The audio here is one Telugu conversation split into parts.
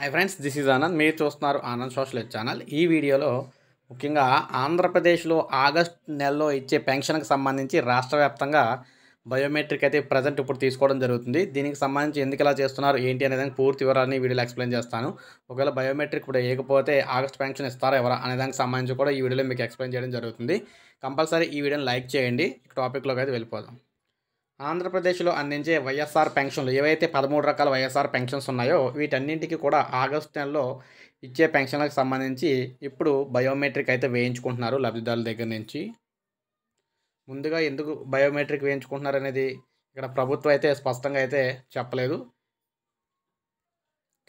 hi friends this is Anand మీరు చూస్తున్నారు ఆనంద్ సోషల్ ఛానల్ ఈ వీడియోలో ముఖ్యంగా ఆంధ్రప్రదేశ్లో ఆగస్ట్ నెలలో ఇచ్చే పెన్షన్కి సంబంధించి రాష్ట్ర వ్యాప్తంగా బయోమెట్రిక్ అయితే ప్రజెంట్ ఇప్పుడు తీసుకోవడం జరుగుతుంది దీనికి సంబంధించి ఎందుకు ఇలా చేస్తున్నారు ఏంటి అనే దానికి పూర్తి వివరాలని వీడియోలో ఎక్స్ప్లెయిన్ చేస్తాను ఒకవేళ బయోమెట్రిక్ ఇప్పుడు వేయకపోతే ఆగస్ట్ పెన్షన్ ఇస్తారా ఎవరా అనే దానికి సంబంధించి కూడా ఈ వీడియోలో మీకు ఎక్స్ప్లెయిన్ చేయడం జరుగుతుంది కంపల్సరీ ఈ వీడియోని లైక్ చేయండి టాపిక్లోకి అయితే వెళ్ళిపోదాం ఆంధ్రప్రదేశ్లో అందించే వైఎస్ఆర్ పెన్షన్లు ఏవైతే పదమూడు రకాల వైఎస్ఆర్ పెన్షన్స్ ఉన్నాయో వీటన్నింటికి కూడా ఆగస్టు నెలలో ఇచ్చే పెన్షన్లకు సంబంధించి ఇప్పుడు బయోమెట్రిక్ అయితే వేయించుకుంటున్నారు లబ్ధిదారుల దగ్గర నుంచి ముందుగా ఎందుకు బయోమెట్రిక్ వేయించుకుంటున్నారు అనేది ఇక్కడ ప్రభుత్వం అయితే స్పష్టంగా అయితే చెప్పలేదు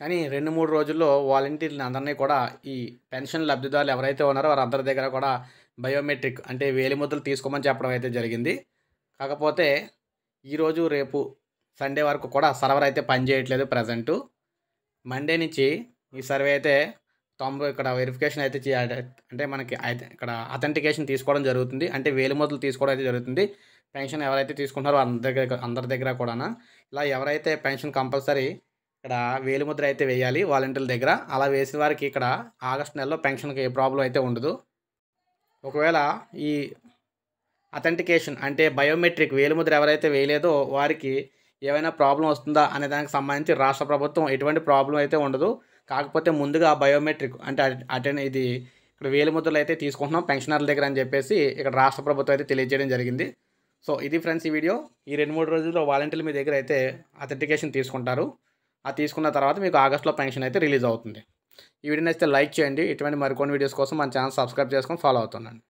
కానీ రెండు మూడు రోజుల్లో వాలంటీర్లు అందరినీ కూడా ఈ పెన్షన్ లబ్ధిదారులు ఎవరైతే ఉన్నారో వారందరి దగ్గర కూడా బయోమెట్రిక్ అంటే వేలిముద్రలు తీసుకోమని చెప్పడం అయితే జరిగింది కాకపోతే ఈరోజు రేపు సండే వరకు కూడా సర్వర్ అయితే పనిచేయట్లేదు ప్రజెంటు మండే నుంచి ఈ సర్వే అయితే తొంభై ఇక్కడ వెరిఫికేషన్ అయితే చేయాలి అంటే మనకి అయితే ఇక్కడ అథెంటికేషన్ తీసుకోవడం జరుగుతుంది అంటే వేలిమొదలు తీసుకోవడం అయితే జరుగుతుంది పెన్షన్ ఎవరైతే తీసుకుంటారో అందరి దగ్గర అందరి దగ్గర కూడా ఇలా ఎవరైతే పెన్షన్ కంపల్సరీ ఇక్కడ వేలిముద్ర అయితే వేయాలి వాలంటీర్ల దగ్గర అలా వేసిన వారికి ఇక్కడ ఆగస్ట్ నెలలో పెన్షన్కి ఏ ప్రాబ్లం అయితే ఉండదు ఒకవేళ ఈ అథెంటికేషన్ అంటే బయోమెట్రిక్ వేలిముద్ర ఎవరైతే వేయలేదో వారికి ఏమైనా ప్రాబ్లం వస్తుందా అనే దానికి సంబంధించి రాష్ట్ర ప్రభుత్వం ఎటువంటి ప్రాబ్లం అయితే ఉండదు కాకపోతే ముందుగా బయోమెట్రిక్ అంటే అటెండ్ ఇది ఇక్కడ వేలిముద్రలు అయితే తీసుకుంటున్నాం పెన్షనర్ల దగ్గర అని చెప్పేసి ఇక్కడ రాష్ట్ర ప్రభుత్వం అయితే తెలియజేయడం జరిగింది సో ఇది ఫ్రెండ్స్ ఈ వీడియో ఈ రెండు మూడు రోజుల్లో వాలంటీర్లు మీ దగ్గర అయితే అథెంటికేషన్ తీసుకుంటారు ఆ తీసుకున్న తర్వాత మీకు ఆగస్టులో పెన్షన్ అయితే రిలీజ్ అవుతుంది ఈ వీడియోని అయితే లైక్ చేయండి ఇటువంటి మరికొన్ని వీడియోస్ కోసం మన ఛానల్ సబ్స్క్రైబ్ చేసుకొని ఫాలో అవుతుండండి